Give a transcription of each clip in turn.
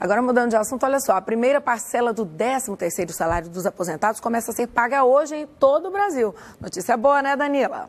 Agora, mudando de assunto, olha só, a primeira parcela do 13º salário dos aposentados começa a ser paga hoje em todo o Brasil. Notícia boa, né, Danila?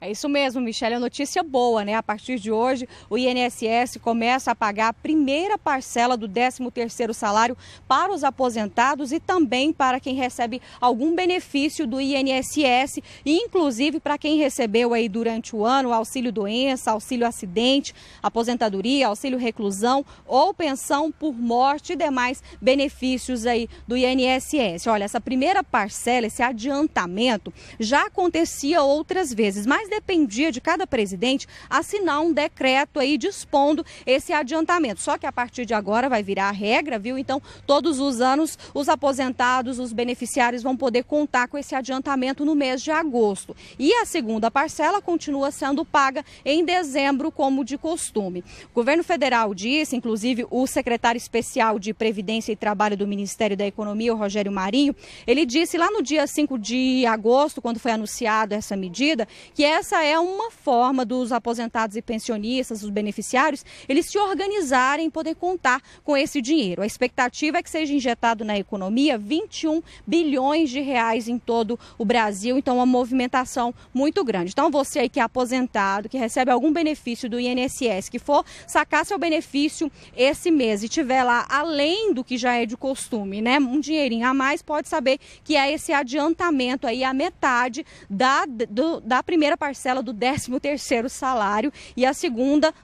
É isso mesmo, Michelle. É notícia boa, né? A partir de hoje, o INSS começa a pagar a primeira parcela do 13º salário para os aposentados e também para quem recebe algum benefício do INSS, inclusive para quem recebeu aí durante o ano auxílio doença, auxílio acidente, aposentadoria, auxílio reclusão ou pensão por morte e demais benefícios aí do INSS. Olha, essa primeira parcela, esse adiantamento já acontecia outras vezes, mas dependia de cada presidente assinar um decreto aí dispondo esse adiantamento. Só que a partir de agora vai virar a regra, viu? Então, todos os anos, os aposentados, os beneficiários vão poder contar com esse adiantamento no mês de agosto. E a segunda parcela continua sendo paga em dezembro, como de costume. O governo federal disse, inclusive o secretário especial de Previdência e Trabalho do Ministério da Economia, o Rogério Marinho, ele disse lá no dia 5 de agosto, quando foi anunciada essa medida, que é essa é uma forma dos aposentados e pensionistas, os beneficiários, eles se organizarem e poder contar com esse dinheiro. A expectativa é que seja injetado na economia 21 bilhões de reais em todo o Brasil, então uma movimentação muito grande. Então você aí que é aposentado, que recebe algum benefício do INSS, que for sacar seu benefício esse mês e tiver lá além do que já é de costume, né, um dinheirinho a mais, pode saber que é esse adiantamento aí a metade da do, da primeira parcela do 13º salário e a segunda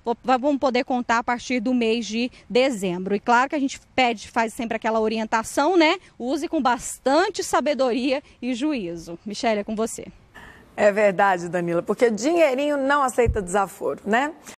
vão poder contar a partir do mês de dezembro. E claro que a gente pede, faz sempre aquela orientação, né? Use com bastante sabedoria e juízo. Michelle, é com você. É verdade, Danila, porque dinheirinho não aceita desaforo, né?